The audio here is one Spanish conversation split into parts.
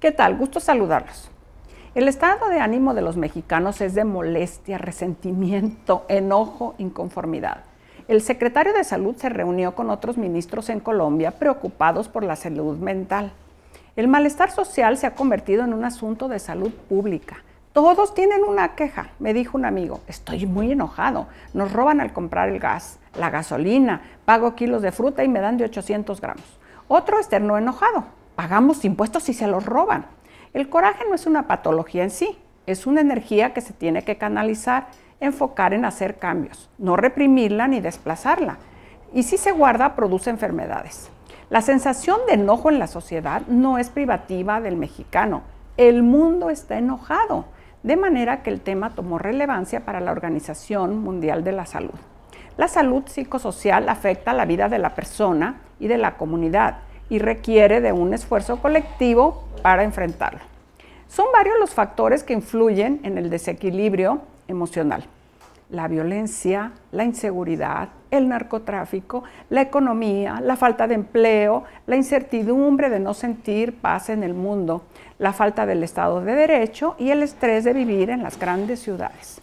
¿Qué tal? Gusto saludarlos. El estado de ánimo de los mexicanos es de molestia, resentimiento, enojo, inconformidad. El secretario de Salud se reunió con otros ministros en Colombia preocupados por la salud mental. El malestar social se ha convertido en un asunto de salud pública. Todos tienen una queja, me dijo un amigo. Estoy muy enojado. Nos roban al comprar el gas, la gasolina, pago kilos de fruta y me dan de 800 gramos. Otro esternó enojado pagamos impuestos y se los roban. El coraje no es una patología en sí, es una energía que se tiene que canalizar, enfocar en hacer cambios, no reprimirla ni desplazarla. Y si se guarda, produce enfermedades. La sensación de enojo en la sociedad no es privativa del mexicano. El mundo está enojado, de manera que el tema tomó relevancia para la Organización Mundial de la Salud. La salud psicosocial afecta la vida de la persona y de la comunidad y requiere de un esfuerzo colectivo para enfrentarlo. Son varios los factores que influyen en el desequilibrio emocional. La violencia, la inseguridad, el narcotráfico, la economía, la falta de empleo, la incertidumbre de no sentir paz en el mundo, la falta del Estado de Derecho y el estrés de vivir en las grandes ciudades.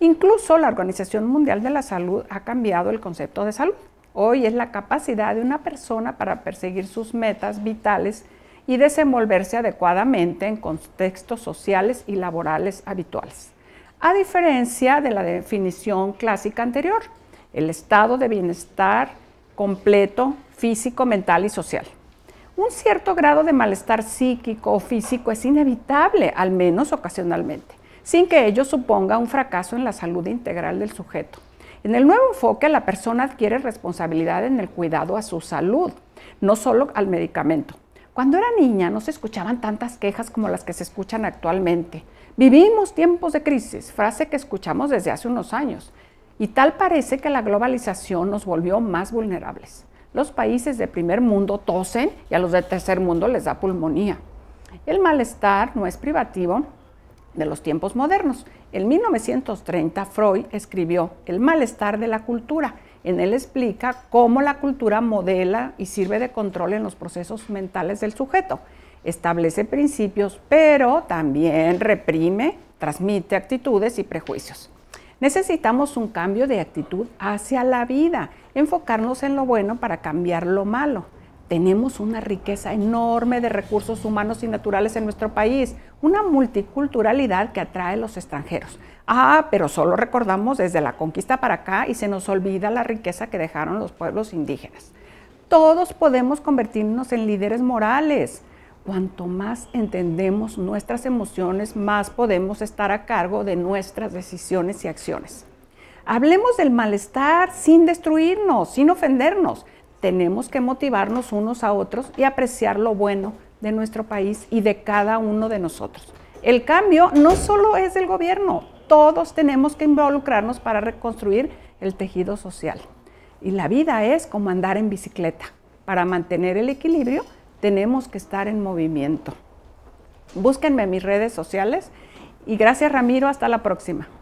Incluso la Organización Mundial de la Salud ha cambiado el concepto de salud Hoy es la capacidad de una persona para perseguir sus metas vitales y desenvolverse adecuadamente en contextos sociales y laborales habituales. A diferencia de la definición clásica anterior, el estado de bienestar completo, físico, mental y social. Un cierto grado de malestar psíquico o físico es inevitable, al menos ocasionalmente, sin que ello suponga un fracaso en la salud integral del sujeto. En el nuevo enfoque, la persona adquiere responsabilidad en el cuidado a su salud, no solo al medicamento. Cuando era niña no se escuchaban tantas quejas como las que se escuchan actualmente. Vivimos tiempos de crisis, frase que escuchamos desde hace unos años. Y tal parece que la globalización nos volvió más vulnerables. Los países de primer mundo tosen y a los de tercer mundo les da pulmonía. El malestar no es privativo de los tiempos modernos. En 1930 Freud escribió El malestar de la cultura. En él explica cómo la cultura modela y sirve de control en los procesos mentales del sujeto. Establece principios, pero también reprime, transmite actitudes y prejuicios. Necesitamos un cambio de actitud hacia la vida, enfocarnos en lo bueno para cambiar lo malo tenemos una riqueza enorme de recursos humanos y naturales en nuestro país, una multiculturalidad que atrae a los extranjeros. Ah, pero solo recordamos desde la conquista para acá y se nos olvida la riqueza que dejaron los pueblos indígenas. Todos podemos convertirnos en líderes morales. Cuanto más entendemos nuestras emociones, más podemos estar a cargo de nuestras decisiones y acciones. Hablemos del malestar sin destruirnos, sin ofendernos, tenemos que motivarnos unos a otros y apreciar lo bueno de nuestro país y de cada uno de nosotros. El cambio no solo es del gobierno, todos tenemos que involucrarnos para reconstruir el tejido social. Y la vida es como andar en bicicleta. Para mantener el equilibrio tenemos que estar en movimiento. Búsquenme en mis redes sociales y gracias Ramiro, hasta la próxima.